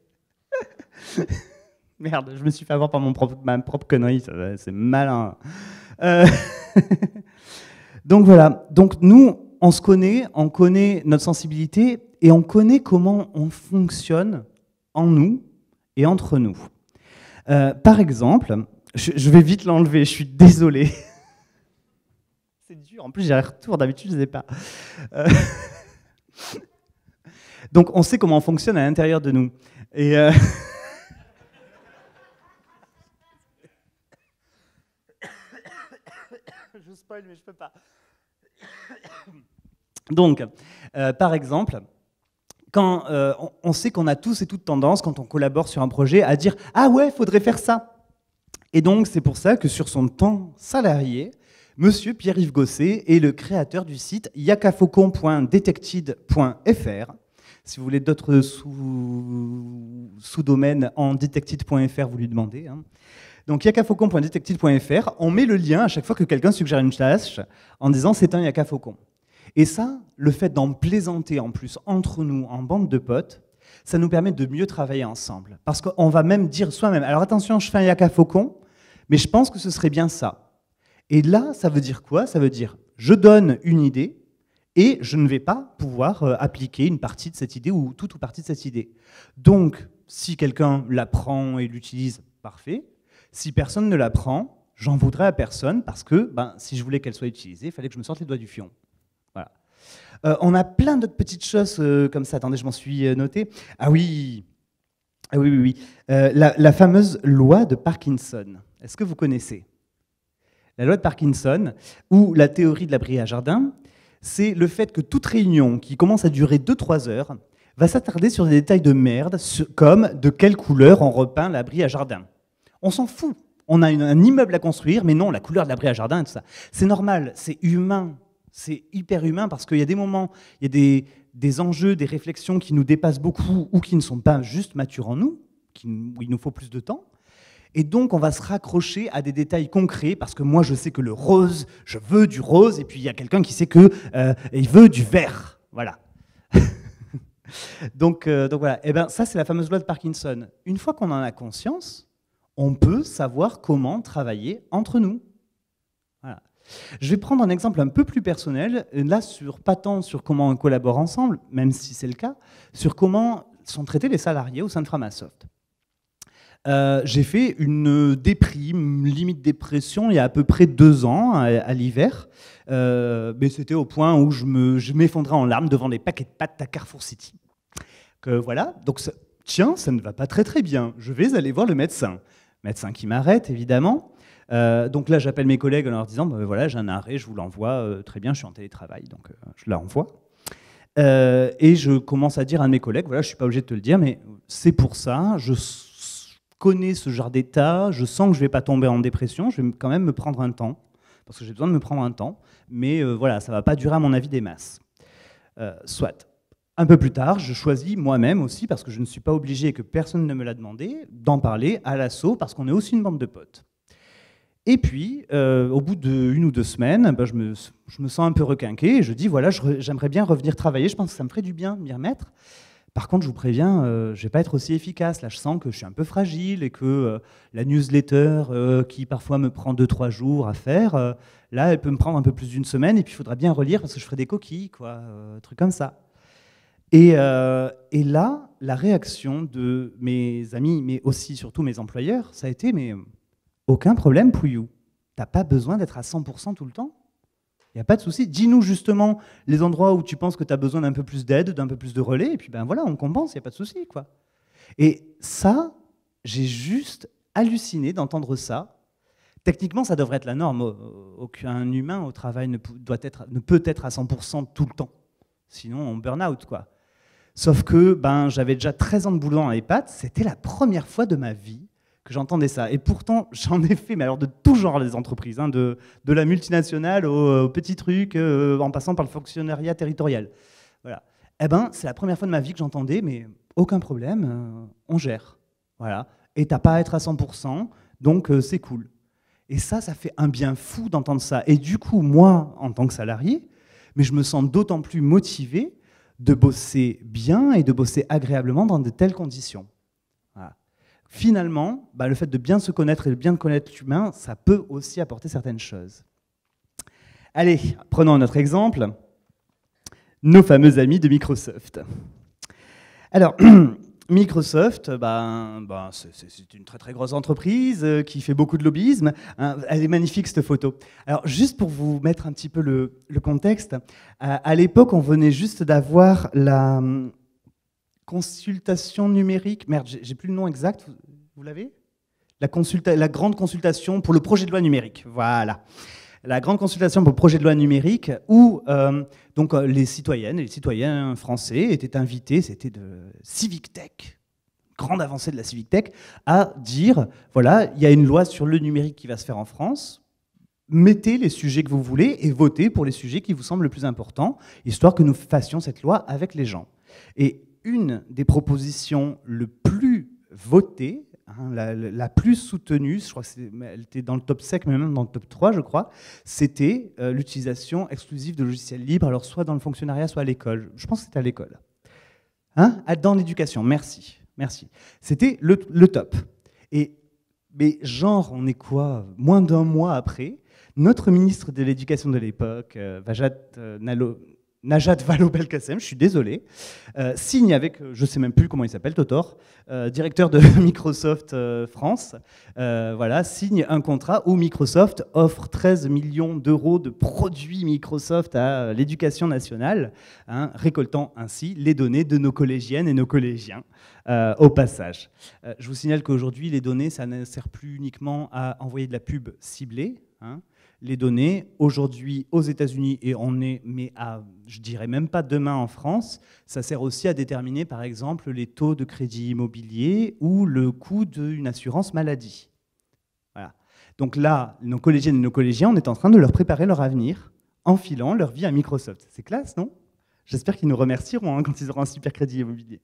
S1: Merde, je me suis fait avoir par mon propre, ma propre connerie, c'est malin. Euh... Donc voilà, donc nous, on se connaît, on connaît notre sensibilité et on connaît comment on fonctionne en nous et entre nous. Euh, par exemple, je, vais vite l'enlever, je suis désolé. C'est dur, en plus j'ai un retour, d'habitude je ne sais pas. Euh, donc on sait comment on fonctionne à l'intérieur de nous. Et euh, je peux pas. Donc, euh, par exemple, quand euh, on, sait qu'on a tous et toutes tendance, quand on collabore sur un projet, à dire Ah ouais, il faudrait faire ça. Et donc, c'est pour ça que sur son temps salarié, Monsieur Pierre-Yves Gosset est le créateur du site yakafaucon.detected.fr. Si vous voulez d'autres sous-domaines en detected.fr, vous lui demandez. Hein. Donc yakafaucon.detective.fr, on met le lien à chaque fois que quelqu'un suggère une tâche en disant c'est un yakafaucon. Et ça, le fait d'en plaisanter en plus entre nous, en bande de potes, ça nous permet de mieux travailler ensemble. Parce qu'on va même dire soi-même, alors attention, je fais un yakafaucon, mais je pense que ce serait bien ça. Et là, ça veut dire quoi Ça veut dire, je donne une idée, et je ne vais pas pouvoir euh, appliquer une partie de cette idée ou toute ou partie de cette idée. Donc, si quelqu'un l'apprend et l'utilise, parfait. Si personne ne la prend, j'en voudrais à personne parce que ben, si je voulais qu'elle soit utilisée, il fallait que je me sorte les doigts du fion. Euh, on a plein d'autres petites choses euh, comme ça. Attendez, je m'en suis euh, noté. Ah oui, ah oui, oui, oui. la, la, fameuse loi de Parkinson. Est-ce que vous connaissez La loi de Parkinson, ou la théorie de l'abri à jardin, c'est le fait que toute réunion qui commence à durer 2-3 heures va s'attarder sur des détails de merde, comme de quelle couleur on repeint l'abri à jardin. On s'en fout. On a un immeuble à construire, mais non, la couleur de l'abri à jardin tout ça. C'est normal, c'est humain. C'est hyper humain parce qu'il y a des moments, il y a des, des enjeux, des réflexions qui nous dépassent beaucoup ou qui ne sont pas juste matures en nous, où il nous faut plus de temps. Et donc, on va se raccrocher à des détails concrets parce que moi, je sais que le rose, je veux du rose, et puis il y a quelqu'un qui sait que euh, il veut du vert. Voilà. donc, euh, donc voilà. Et eh ben, ça, c'est la fameuse loi de Parkinson. Une fois qu'on en a conscience, on peut savoir comment travailler entre nous. Je vais prendre un exemple un peu plus personnel, euh, là sur pas tant sur comment on collabore ensemble, même si c'est le cas, sur comment sont traités les salariés au sein de Framasoft. Euh, j'ai fait une déprime, limite dépression, il y a à peu près deux ans, à, l'hiver. Euh, mais c'était au point où je, me, m'effondrais en larmes devant les paquets de pâtes à Carrefour City. Que voilà, donc tiens, ça ne va pas très très bien, je vais aller voir le médecin médecin qui m'arrête, évidemment. Euh, donc là, j'appelle mes collègues en leur disant bah, voilà, j'ai un arrêt, je vous l'envoie, euh, très bien, je suis en télétravail, donc euh, je la renvoie. et je commence à dire à mes collègues voilà, je ne suis pas obligé de te le dire, mais c'est pour ça, je connais ce genre d'état, je sens que je ne vais pas tomber en dépression, je vais quand même me prendre un temps, parce que j'ai besoin de me prendre un temps, mais voilà, ça ne va pas durer à mon avis des masses. soit. Un peu plus tard, je choisis moi-même aussi, parce que je ne suis pas obligé et que personne ne me l'a demandé, d'en parler à l'assaut, parce qu'on est aussi une bande de potes. Et puis, euh, au bout d'une ou deux semaines, bah, je, me, je, me, sens un peu requinqué et je dis, voilà, j'aimerais bien revenir travailler, je pense que ça me ferait du bien de m'y remettre. Par contre, je vous préviens, euh, je ne vais pas être aussi efficace. Là, je sens que je suis un peu fragile et que euh, la newsletter, qui parfois me prend deux trois jours à faire, là, elle peut me prendre un peu plus d'une semaine et puis il faudra bien relire parce que je ferai des coquilles, quoi, un truc comme ça. Euh, et, là, la réaction de mes amis, mais aussi surtout mes employeurs, ça a été mais euh, aucun problème, Pouillou. T'as pas besoin d'être à 100% tout le temps. Il n'y a pas de souci. Dis-nous justement les endroits où tu penses que tu as besoin d'un peu plus d'aide, d'un peu plus de relais, et puis ben voilà, on compense, il n'y a pas de souci. quoi. Et ça, j'ai juste halluciné d'entendre ça. Techniquement, ça devrait être la norme. Aucun humain au travail ne, doit être, ne peut être à 100% tout le temps. Sinon, on burn-out. quoi. Sauf que ben, j'avais déjà 13 ans de boulot à EHPAD, c'était la première fois de ma vie que j'entendais ça. Et pourtant, j'en ai fait, mais alors de tout genre les entreprises, hein, de, la multinationale au, euh, petit truc, euh, en passant par le fonctionnariat territorial. Voilà. Eh ben, c'est la première fois de ma vie que j'entendais, mais aucun problème, euh, on gère. Voilà. Et t'as pas à être à 100%, donc c'est cool. Et ça, ça fait un bien fou d'entendre ça. Et du coup, moi, en tant que salarié, mais je me sens d'autant plus motivé de bosser bien et de bosser agréablement dans de telles conditions. Finalement, bah, le fait de bien se connaître et de bien connaître l'humain, ça peut aussi apporter certaines choses. Allez, prenons notre exemple, nos fameux amis de Microsoft. Alors, Microsoft, ben, ben c'est une très très grosse entreprise euh, qui fait beaucoup de lobbyisme. Hein. elle est magnifique cette photo. Alors juste pour vous mettre un petit peu le, contexte, à, l'époque on venait juste d'avoir la hum, consultation numérique. Merde, j'ai plus le nom exact. Vous, l'avez la grande consultation pour le projet de loi numérique. Voilà la grande consultation pour le projet de loi numérique où euh, donc, euh, les citoyennes et les citoyens français étaient invités, c'était de Civic Tech, grande avancée de la Civic Tech, à dire voilà, il y a une loi sur le numérique qui va se faire en France. Mettez les sujets que vous voulez et votez pour les sujets qui vous semblent le plus importants, histoire que nous fassions cette loi avec les gens. Et une des propositions le plus votées Hein, la, plus soutenue, je crois qu'elle était dans le top 5, mais même dans le top 3, je crois, c'était euh, l'utilisation exclusive de logiciels libres, alors soit dans le fonctionnariat, soit à l'école. Je pense que c'était à l'école. Hein dans l'éducation, merci. Merci. C'était le, top. Et, mais genre, on est quoi Moins d'un mois après, notre ministre de l'Éducation de l'époque, euh, Vajat euh, Nalo, Najat Vallaud-Belkacem, je suis désolé, euh, signe avec, euh, je ne sais même plus comment il s'appelle, Totor, euh, directeur de Microsoft France, voilà, signe un contrat où Microsoft offre 13 millions d'euros de produits Microsoft à l'éducation nationale, hein, récoltant ainsi les données de nos collégiennes et nos collégiens au passage. je vous signale qu'aujourd'hui, les données, ça ne sert plus uniquement à envoyer de la pub ciblée, hein les données. Aujourd'hui, aux États-Unis, et on est, mais à, je dirais même pas demain en France, ça sert aussi à déterminer, par exemple, les taux de crédit immobilier ou le coût d'une assurance maladie. Voilà. Donc là, nos collégiennes et nos collégiens, on est en train de leur préparer leur avenir en filant leur vie à Microsoft. C'est classe, non J'espère qu'ils nous remercieront hein, quand ils auront un super crédit immobilier.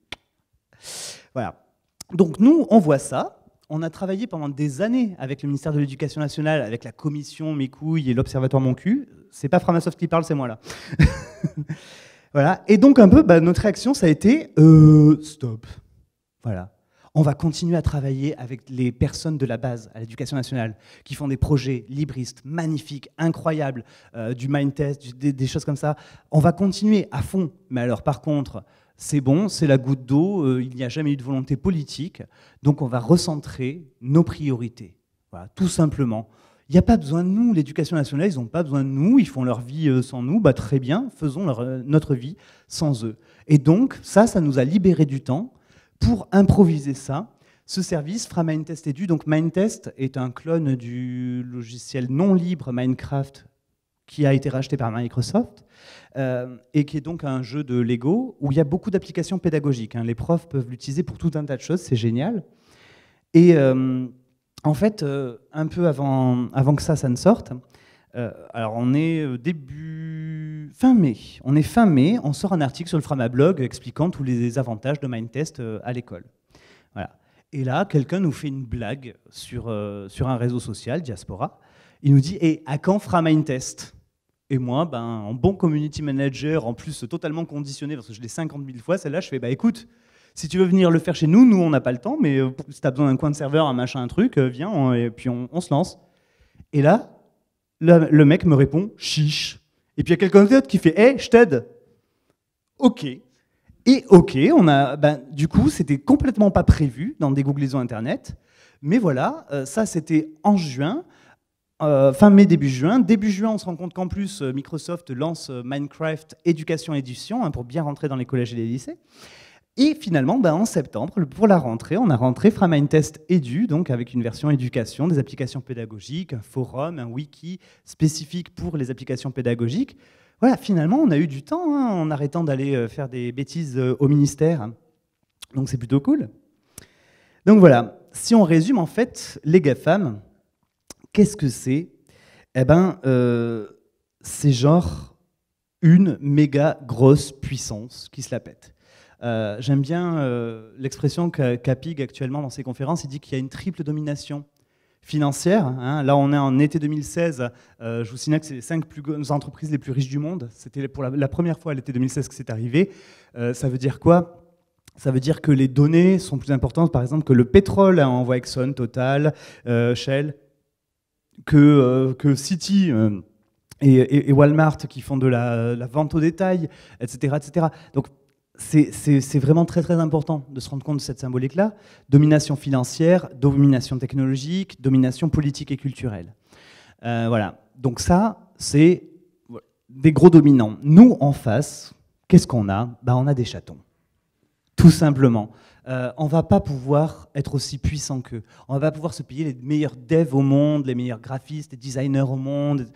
S1: Voilà. Donc nous, on voit ça, on a travaillé pendant des années avec le ministère de l'Éducation nationale, avec la commission Mes couilles et l'Observatoire Mon cul. C'est pas Framasoft qui parle, c'est moi là. voilà. Et donc, un peu, bah, notre réaction, ça a été euh, stop. Voilà. On va continuer à travailler avec les personnes de la base à l'éducation nationale qui font des projets libristes, magnifiques, incroyables, euh, du mind test, des choses comme ça. On va continuer à fond. Mais alors, par contre, c'est bon, c'est la goutte d'eau, euh, il n'y a jamais eu de volonté politique, donc on va recentrer nos priorités. Voilà, tout simplement. Il n'y a pas besoin de nous, l'éducation nationale, ils n'ont pas besoin de nous, ils font leur vie euh, sans nous, bah, très bien, faisons euh, notre vie sans eux. Et donc, ça, ça nous a libéré du temps pour improviser ça. Ce service fera Mindtest Edu. Donc Mindtest est un clone du logiciel non libre Minecraft qui a été racheté par Microsoft, euh, et qui est donc un jeu de Lego où il y a beaucoup d'applications pédagogiques. Hein. Les profs peuvent l'utiliser pour tout un tas de choses, c'est génial. Et euh, en fait, euh, un peu avant, avant que ça, ça ne sorte, alors on est début fin mai, on est fin mai, on sort un article sur le Framablog expliquant tous les avantages de Mindtest à l'école. Voilà. Et là, quelqu'un nous fait une blague sur, sur un réseau social, Diaspora. Il nous dit, et à quand fera Mindtest et moi, ben, en bon community manager, en plus totalement conditionné, parce que je l'ai 50 000 fois, celle-là, je fais, bah écoute, si tu veux venir le faire chez nous, nous on n'a pas le temps, mais euh, si tu as besoin d'un coin de serveur, un machin, un truc, euh, viens, et puis on, se lance. Et là, le, mec me répond, chiche. Et puis il y a quelqu'un d'autre qui fait, hé, hey, je t'aide. Ok. Et ok, on a, ben, du coup, c'était complètement pas prévu dans des googlisons internet. Mais voilà, euh, ça c'était en juin. Euh, fin mai, début juin. Début juin, on se rend compte qu'en plus, euh, Microsoft lance euh, Minecraft Éducation Édition hein, pour bien rentrer dans les collèges et les lycées. Et finalement, ben, en septembre, pour la rentrée, on a rentré Test Edu, donc avec une version éducation, des applications pédagogiques, un forum, un wiki spécifique pour les applications pédagogiques. Voilà, finalement, on a eu du temps hein, en arrêtant d'aller faire des bêtises au ministère. Donc c'est plutôt cool. Donc voilà, si on résume, en fait, les GAFAM, Qu'est-ce que c'est Eh ben, euh, c'est genre une méga grosse puissance qui se la pète. Euh, j'aime bien euh, l'expression qu'a actuellement dans ses conférences. Il dit qu'il y a une triple domination financière. Hein. Là, on est en été 2016. je vous signale que c'est les cinq plus grandes entreprises les plus riches du monde. C'était pour la, première fois à l'été 2016 que c'est arrivé. ça veut dire quoi ça veut dire que les données sont plus importantes, par exemple, que le pétrole envoie hein, Exxon, Total, Shell, que, euh, que City... Euh, et, et, Walmart qui font de la, vente au détail, etc. etc. Donc c'est vraiment très très important de se rendre compte de cette symbolique-là. Domination financière, domination technologique, domination politique et culturelle. Euh, voilà. Donc ça, c'est des gros dominants. Nous, en face, qu'est-ce qu'on a bah, On a des chatons. Tout simplement. Euh, on va pas pouvoir être aussi puissant qu'eux. On va pouvoir se payer les meilleurs devs au monde, les meilleurs graphistes, les designers au monde.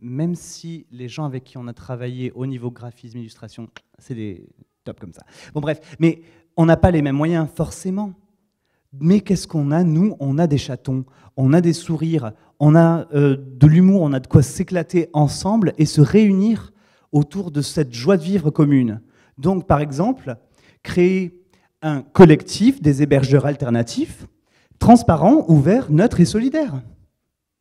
S1: Même si les gens avec qui on a travaillé au niveau graphisme, illustration, c'est des top comme ça. Bon bref, mais on n'a pas les mêmes moyens forcément. Mais qu'est-ce qu'on a Nous, on a des chatons, on a des sourires, on a euh, de l'humour, on a de quoi s'éclater ensemble et se réunir autour de cette joie de vivre commune. Donc par exemple, créer un collectif des hébergeurs alternatifs, transparent, ouvert, neutre et solidaire.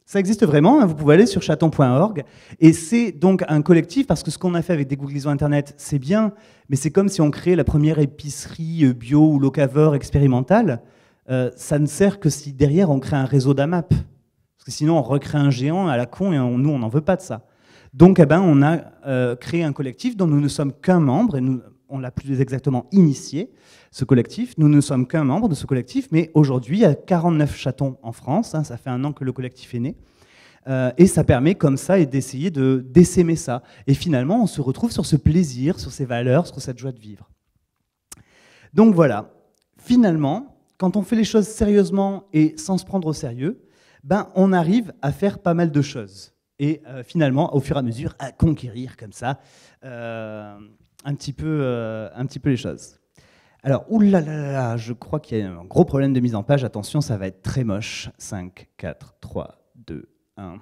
S1: Ça existe vraiment, hein, vous pouvez aller sur chaton.org. Et c'est donc un collectif, parce que ce qu'on a fait avec des googlisons Internet, c'est bien, mais c'est comme si on créait la première épicerie euh, bio ou locavore expérimentale. Euh, ça ne sert que si derrière on crée un réseau d'AMAP. Parce que sinon on recrée un géant à la con et nous on n'en veut pas de ça. Donc eh ben, on a euh, créé un collectif dont nous ne sommes qu'un membre, et nous, on l'a plus exactement initié, ce collectif. Nous ne sommes qu'un membre de ce collectif, mais aujourd'hui, il y a 49 chatons en France. Hein, ça fait un an que le collectif est né. Euh, et ça permet comme ça d'essayer de décémer ça. Et finalement, on se retrouve sur ce plaisir, sur ces valeurs, sur cette joie de vivre. Donc voilà, finalement, quand on fait les choses sérieusement et sans se prendre au sérieux, ben, on arrive à faire pas mal de choses. Et euh, finalement, au fur et à mesure, à conquérir comme ça euh, un petit peu, euh, un petit peu les choses. Alors, oulala, je crois qu'il y a un gros problème de mise en page. Attention, ça va être très moche. 5, 4, 3, 2, 1.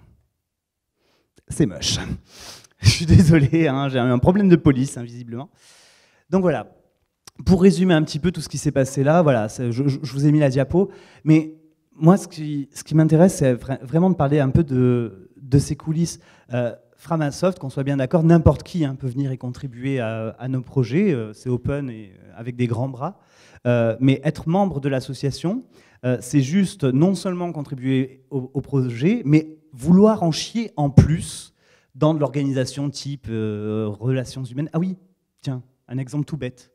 S1: C'est moche. je suis désolé, hein, j'ai un problème de police, invisiblement. Donc voilà, pour résumer un petit peu tout ce qui s'est passé là, voilà, je, vous ai mis la diapo, mais moi, ce qui, ce qui m'intéresse, c'est vraiment de parler un peu de, de ces coulisses. Euh, Framasoft, qu'on soit bien d'accord, n'importe qui hein, peut venir et contribuer à, nos projets, euh, c'est open et euh, avec des grands bras. Euh, mais être membre de l'association, c'est juste non seulement contribuer au, projet, mais vouloir en chier en plus dans de l'organisation type relations humaines. Ah oui, tiens, un exemple tout bête.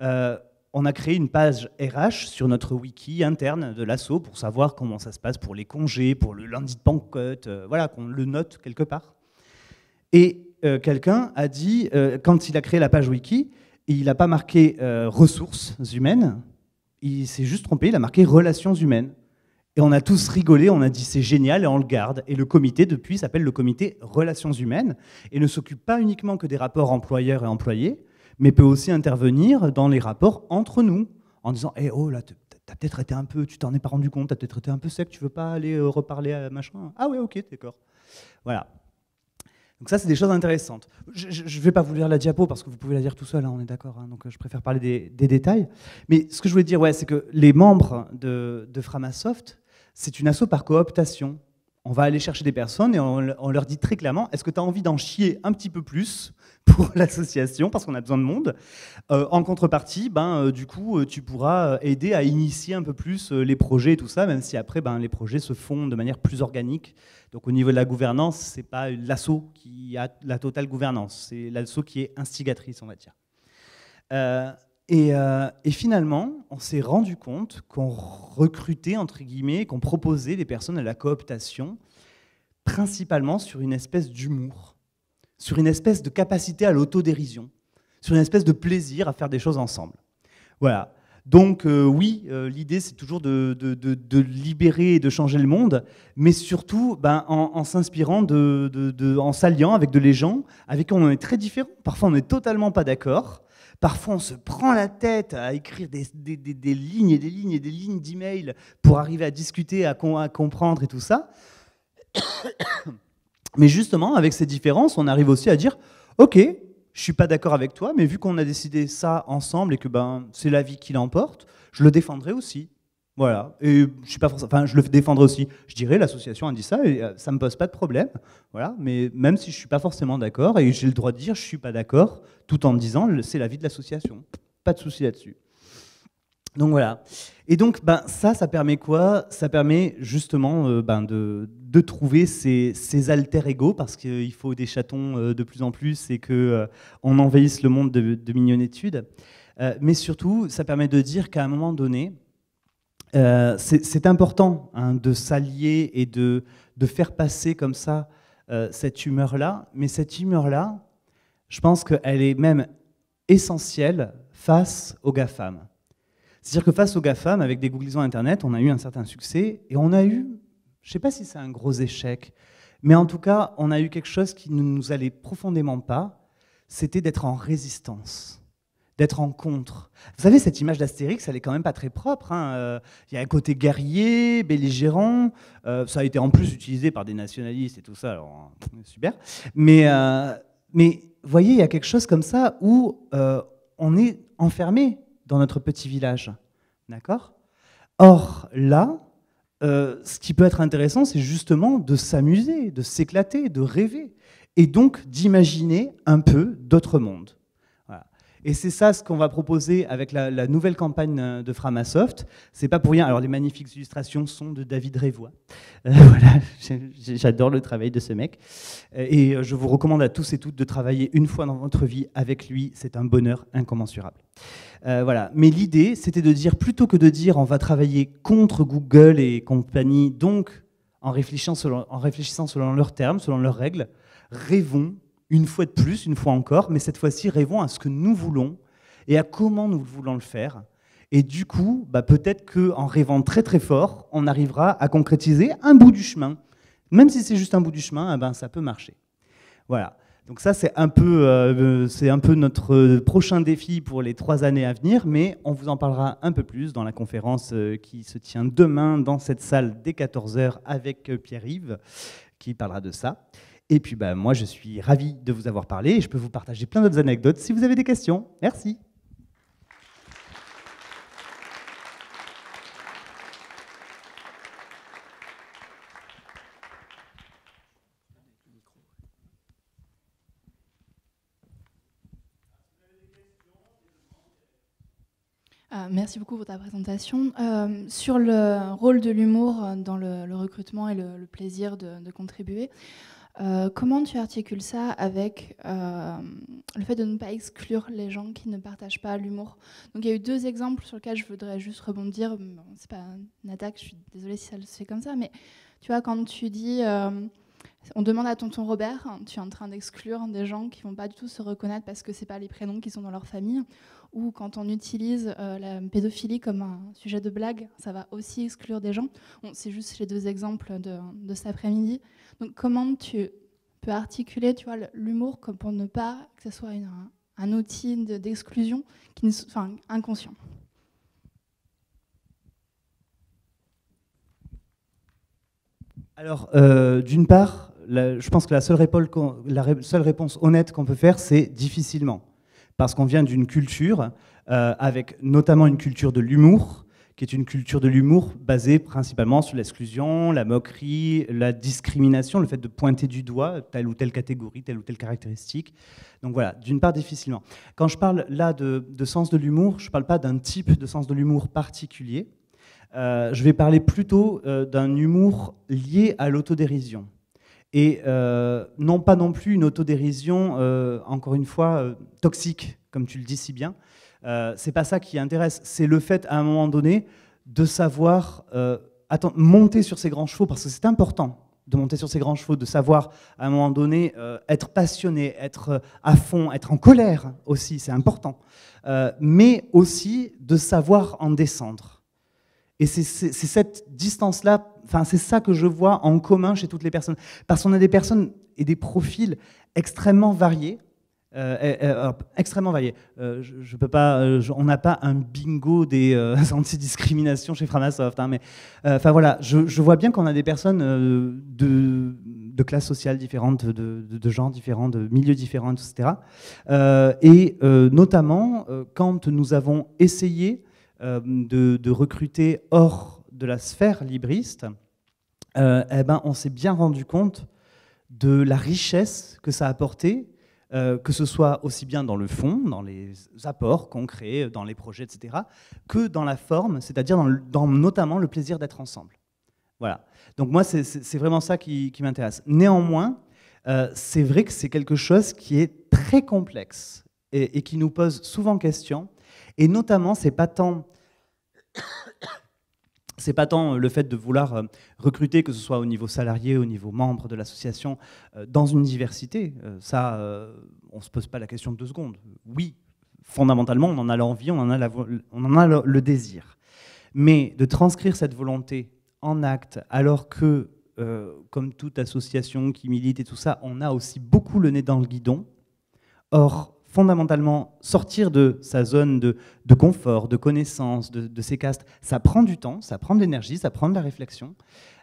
S1: on a créé une page RH sur notre wiki interne de l'asso pour savoir comment ça se passe pour les congés, pour le lundi de Pentecôte, voilà, qu'on le note quelque part. Et euh, quelqu'un a dit, euh, quand il a créé la page wiki, il n'a pas marqué euh, ressources humaines, il s'est juste trompé, il a marqué relations humaines. Et on a tous rigolé, on a dit c'est génial et on le garde. Et le comité, depuis, s'appelle le comité Relations humaines et ne s'occupe pas uniquement que des rapports employeurs et employés, mais peut aussi intervenir dans les rapports entre nous en disant Eh oh là, t'as peut-être été un peu, tu t'en es pas rendu compte, t'as peut-être été un peu sec, tu veux pas aller reparler à machin Ah ouais, ok, d'accord. Voilà. Donc ça, c'est des choses intéressantes. Je ne vais pas vous lire la diapo parce que vous pouvez la lire tout seul, hein, on est d'accord. Hein, donc euh, je préfère parler des, détails. Mais ce que je voulais dire, ouais, c'est que les membres de, de Framasoft, c'est une asso par cooptation on va aller chercher des personnes et on, leur dit très clairement, est-ce que tu as envie d'en chier un petit peu plus pour l'association parce qu'on a besoin de monde. Euh, en contrepartie, ben, euh, du coup, euh, tu pourras aider à initier un peu plus les projets et tout ça, même si après, ben, les projets se font de manière plus organique. Donc au niveau de la gouvernance, ce n'est pas l'assaut qui a la totale gouvernance, c'est l'assaut qui est instigatrice, on va dire. Euh, et, finalement, on s'est rendu compte qu'on recrutait, entre guillemets, qu'on proposait des personnes à la cooptation, principalement sur une espèce d'humour, sur une espèce de capacité à l'autodérision, sur une espèce de plaisir à faire des choses ensemble. Voilà. Donc euh, oui, euh, l'idée c'est toujours de, libérer et de changer le monde, mais surtout ben, en, s'inspirant, en s'alliant avec de les gens avec qui on est très différents. Parfois on n'est totalement pas d'accord, Parfois, on se prend la tête à écrire des, lignes et des lignes et des lignes d'emails pour arriver à discuter, à, comprendre et tout ça. Mais justement, avec ces différences, on arrive aussi à dire, OK, je suis pas d'accord avec toi, mais vu qu'on a décidé ça ensemble et que ben, c'est la vie qui l'emporte, je le défendrai aussi. Voilà. Et je suis le défendre aussi. Je dirais, l'association a dit ça et euh, ça me pose pas de problème. Voilà. Mais même si je suis pas forcément d'accord et j'ai le droit de dire je suis pas d'accord, tout en disant c'est l'avis de l'association. Pas de souci là-dessus. Donc voilà. Et donc ben, ça, ça permet quoi Ça permet justement euh, ben, de, trouver ces, ces alter-égaux, parce qu'il euh, faut des chatons de plus en plus et qu'on on envahisse le monde de, de études. mais surtout, ça permet de dire qu'à un moment donné, euh, c'est important hein, de s'allier et de, faire passer comme ça euh, cette humeur-là, mais cette humeur-là, je pense qu'elle est même essentielle face aux GAFAM. C'est-à-dire que face aux GAFAM, avec des Googlisons Internet, on a eu un certain succès et on a eu, je ne sais pas si c'est un gros échec, mais en tout cas, on a eu quelque chose qui ne nous allait profondément pas, c'était d'être en résistance d'être en contre. Vous savez, cette image d'Astérix, elle est quand même pas très propre. Hein. Euh, il y a un côté guerrier, belligérant. Euh, ça a été en plus utilisé par des nationalistes et tout ça, alors euh, super. Mais, mais voyez, il y a quelque chose comme ça où on est enfermé dans notre petit village. D'accord Or, là, ce qui peut être intéressant, c'est justement de s'amuser, de s'éclater, de rêver. Et donc d'imaginer un peu d'autres mondes. Et c'est ça ce qu'on va proposer avec la, nouvelle campagne euh, de Framasoft. C'est pas pour rien. Alors les magnifiques illustrations sont de David Révois. Euh, voilà, j'adore le travail de ce mec. Euh, et je vous recommande à tous et toutes de travailler une fois dans votre vie avec lui. C'est un bonheur incommensurable. voilà. Mais l'idée, c'était de dire, plutôt que de dire on va travailler contre Google et compagnie, donc en réfléchissant selon, en réfléchissant selon leurs termes, selon leurs règles, rêvons une fois de plus, une fois encore, mais cette fois-ci, rêvons à ce que nous voulons et à comment nous voulons le faire. Et du coup, bah, peut-être qu'en rêvant très très fort, on arrivera à concrétiser un bout du chemin. Même si c'est juste un bout du chemin, eh ben, ça peut marcher. Voilà. Donc ça, c'est un, peu, euh, euh, c'est un peu notre prochain défi pour les trois années à venir, mais on vous en parlera un peu plus dans la conférence euh, qui se tient demain dans cette salle dès 14h avec Pierre-Yves, qui parlera de ça. Et puis bah, moi, je suis ravi de vous avoir parlé et je peux vous partager plein d'autres anecdotes si vous avez des questions. Merci. Euh, merci beaucoup pour ta présentation. Euh, sur le rôle de l'humour dans le, recrutement et le, plaisir de contribuer, euh, comment tu articules ça avec euh, le fait de ne pas exclure les gens qui ne partagent pas l'humour Donc il y a eu deux exemples sur lesquels je voudrais juste rebondir. Ce c'est pas une attaque, je suis désolée si ça se fait comme ça, mais tu vois, quand tu dis euh, on demande à tonton Robert, hein, tu es en train d'exclure des gens qui vont pas du tout se reconnaître parce que ce c'est pas les prénoms qui sont dans leur famille ou quand on utilise euh, la pédophilie comme un sujet de blague, ça va aussi exclure des gens. c'est juste les deux exemples de, cet après-midi. Donc comment tu peux articuler tu l'humour pour ne pas que ce soit un, outil d'exclusion enfin, inconscient Alors, euh, d'une part, je pense que la la seule réponse honnête qu'on peut faire, c'est difficilement parce qu'on vient d'une culture, euh, avec notamment une culture de l'humour, qui est une culture de l'humour basée principalement sur l'exclusion, la moquerie, la discrimination, le fait de pointer du doigt telle ou telle catégorie, telle ou telle caractéristique. Donc voilà, d'une part difficilement. Quand je parle là de, sens de l'humour, je ne parle pas d'un type de sens de l'humour particulier. Euh, je vais parler plutôt euh, d'un humour lié à l'autodérision et euh, non pas non plus une autodérision, euh, encore une fois, euh, toxique, comme tu le dis si bien. c'est pas ça qui intéresse, c'est le fait à un moment donné de savoir monter sur ses grands chevaux, parce que c'est important de monter sur ses grands chevaux, de savoir à un moment donné être passionné, être à fond, être en colère aussi, c'est important, mais aussi de savoir en descendre. Et c'est cette distance-là enfin, c'est ça que je vois en commun chez toutes les personnes. Parce qu'on a des personnes et des profils extrêmement variés. Euh, extrêmement variés. Euh, je, peux pas, euh, on n'a pas un bingo des antidiscriminations chez Framasoft, hein, mais enfin voilà, je, vois bien qu'on a des personnes de, classes sociales différentes, de, de, genres différents, de milieux différents, etc. et notamment quand nous avons essayé de, recruter hors de la sphère libriste, euh, eh ben, on s'est bien rendu compte de la richesse que ça a apporté, euh, que ce soit aussi bien dans le fond, dans les apports concrets, dans les projets, etc., que dans la forme, c'est-à-dire dans, dans, notamment le plaisir d'être ensemble. Voilà. Donc moi, c'est vraiment ça qui, m'intéresse. Néanmoins, euh, c'est vrai que c'est quelque chose qui est très complexe et, et, qui nous pose souvent question. Et notamment, c'est pas tant c'est pas tant euh, le fait de vouloir euh, recruter, que ce soit au niveau salarié, au niveau membre de l'association, euh, dans une diversité. Ça, on ne se pose pas la question de deux secondes. Oui, fondamentalement, on en a l'envie, on, en a on en a le désir. Mais de transcrire cette volonté en acte, alors que, comme toute association qui milite et tout ça, on a aussi beaucoup le nez dans le guidon. Or, fondamentalement sortir de sa zone de, confort, de connaissance, de, ses castes, ça prend du temps, ça prend de l'énergie, ça prend de la réflexion,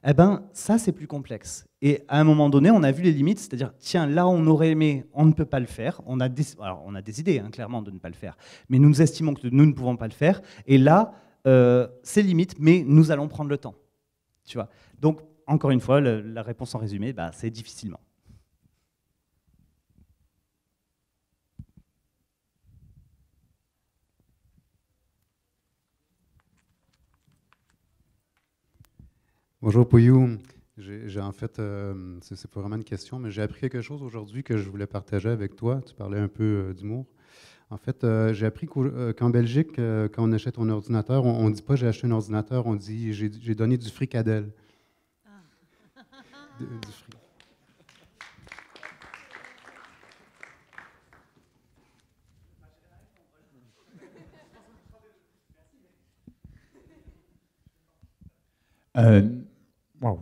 S1: eh ben ça c'est plus complexe. Et à un moment donné, on a vu les limites, c'est-à-dire, tiens, là on aurait aimé, on ne peut pas le faire, on a des, on a des idées hein, clairement de ne pas le faire, mais nous nous estimons que nous ne pouvons pas le faire, et là, euh, c'est limite, mais nous allons prendre le temps. Tu vois Donc, encore une fois, la réponse en résumé, bah, c'est difficilement. Bonjour Pouillou. J'ai en fait, euh, ce c'est pas vraiment une question, mais j'ai appris quelque chose aujourd'hui que je voulais partager avec toi. Tu parlais un peu euh, d'humour. En fait, euh, j'ai appris qu'en Belgique, quand on achète un ordinateur, on ne dit pas j'ai acheté un ordinateur, on dit j'ai donné du fricadelle. Ah. fric... Waouh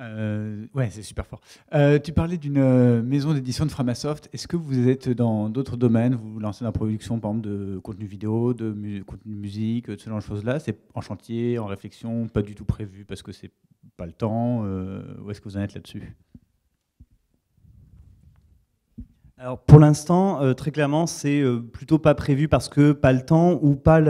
S1: euh, ouais, c'est super fort. Euh, tu parlais d'une euh, maison d'édition de Framasoft. Est-ce que vous êtes dans d'autres domaines Vous lancez dans la production, par exemple, de contenu vidéo, de contenu musique, de ce genre de choses-là C'est en chantier, en réflexion, pas du tout prévu parce que c'est pas le temps Où est-ce que vous en êtes là-dessus Alors, pour l'instant, très clairement, c'est plutôt pas prévu parce que pas le temps ou pas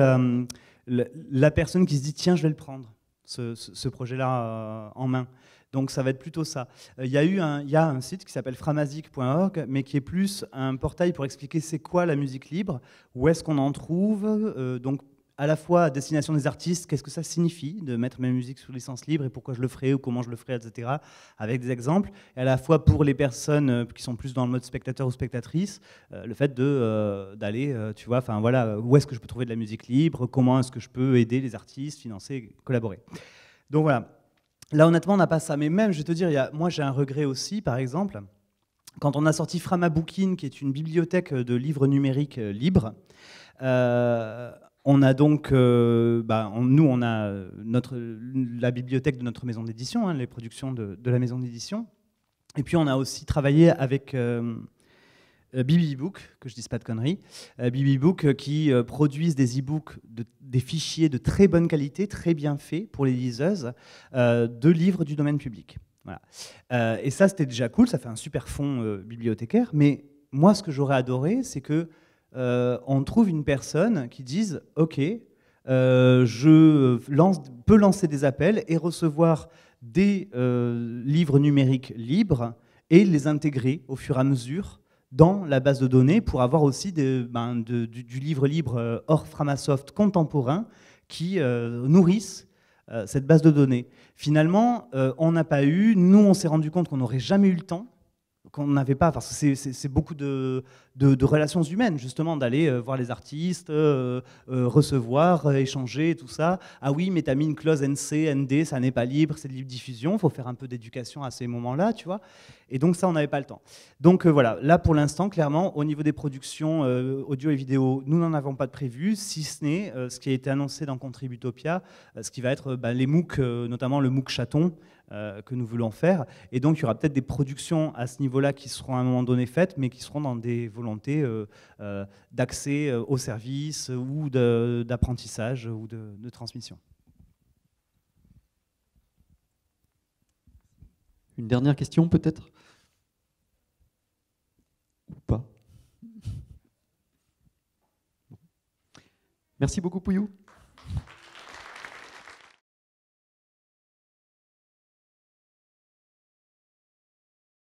S1: la personne qui se dit tiens, je vais le prendre ce, projet-là euh, en main. Donc ça va être plutôt ça. Euh, il y, a eu un, il y a un site qui s'appelle framasic.org, mais qui est plus un portail pour expliquer c'est quoi la musique libre, où est-ce qu'on en trouve, euh, donc à la fois destination des artistes, qu'est-ce que ça signifie de mettre ma musique sous licence libre et pourquoi je le ferai ou comment je le ferai, etc., avec des exemples, et à la fois pour les personnes euh, qui sont plus dans le mode spectateur ou spectatrice, euh, le fait euh, d'aller, tu vois, enfin voilà, où est-ce que je peux trouver de la musique libre, comment est-ce que je peux aider les artistes, financer, collaborer. Donc voilà. Là, honnêtement, on n'a pas ça. Mais même, je vais te dire, moi, j'ai un regret aussi, par exemple. Quand on a sorti Framabookin, qui est une bibliothèque de livres numériques libres, euh, on a donc, euh, bah, nous, on a notre, la bibliothèque de notre maison d'édition, hein, les productions de, la maison d'édition. Et puis on a aussi travaillé avec euh, euh, Bibibook, que je dise pas de conneries, Book qui produisent des e-books, des fichiers de très bonne qualité, très bien faits pour les liseuses, de livres du domaine public. et ça, c'était déjà cool, ça fait un super fond bibliothécaire. Mais moi, ce que j'aurais adoré, c'est que euh, on trouve une personne qui dise OK, euh, je lance, peux lancer des appels et recevoir des euh, livres numériques libres et les intégrer au fur et à mesure dans la base de données pour avoir aussi des, ben, du, du, livre libre hors Framasoft contemporain qui nourrissent cette base de données. Finalement, on n'a pas eu, nous on s'est rendu compte qu'on n'aurait jamais eu le temps on n'avait pas, parce que c'est beaucoup de, relations humaines, justement, d'aller euh, voir les artistes, euh, euh, recevoir, échanger, tout ça. Ah oui, mais t'as mis une clause NC, ND, ça n'est pas libre, c'est de libre diffusion, il faut faire un peu d'éducation à ces moments-là, tu vois. Et donc ça, on n'avait pas le temps. Donc voilà, là pour l'instant, clairement, au niveau des productions audio et vidéo, nous n'en avons pas de prévu, si ce n'est ce qui a été annoncé dans Contributopia, ce qui va être bah, les MOOC, notamment le MOOC chaton, euh, que nous voulons faire. Et donc, il y aura peut-être des productions à ce niveau-là qui seront à un moment donné faites, mais qui seront dans des volontés euh, euh, d'accès aux services ou d'apprentissage ou de, de transmission. Une dernière question peut-être Ou pas Merci beaucoup Pouillou.